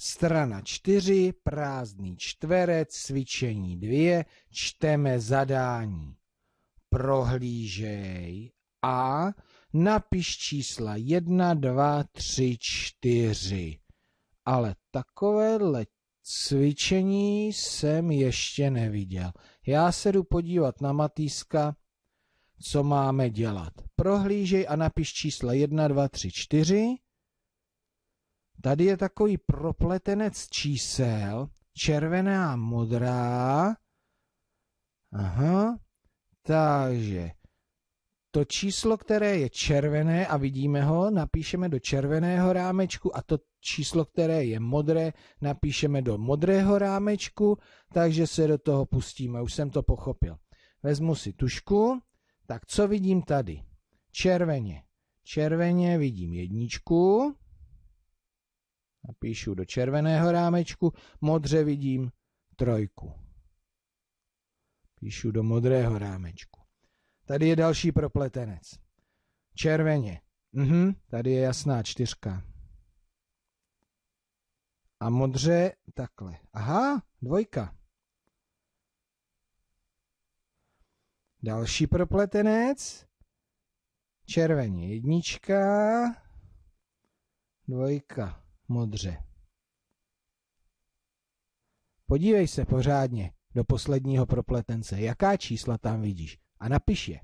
Strana 4, prázdný čtverec, cvičení 2, čteme zadání. Prohlížej a napiš čísla 1, 2, 3, 4. Ale takovéhle cvičení jsem ještě neviděl. Já se jdu podívat na Matýska, co máme dělat. Prohlížej a napiš čísla 1, 2, 3, 4 Tady je takový propletenec čísel, červená, modrá. Aha, takže to číslo, které je červené a vidíme ho, napíšeme do červeného rámečku a to číslo, které je modré, napíšeme do modrého rámečku, takže se do toho pustíme, už jsem to pochopil. Vezmu si tušku, tak co vidím tady? Červeně. Červeně vidím jedničku, Napíšu do červeného rámečku, modře vidím trojku. Píšu do modrého rámečku. Tady je další propletenec. Červeně. Mhm, tady je jasná čtyřka. A modře takhle. Aha, dvojka. Další propletenec. Červeně jednička. Dvojka modře. Podívej se pořádně do posledního propletence, jaká čísla tam vidíš a napiš je.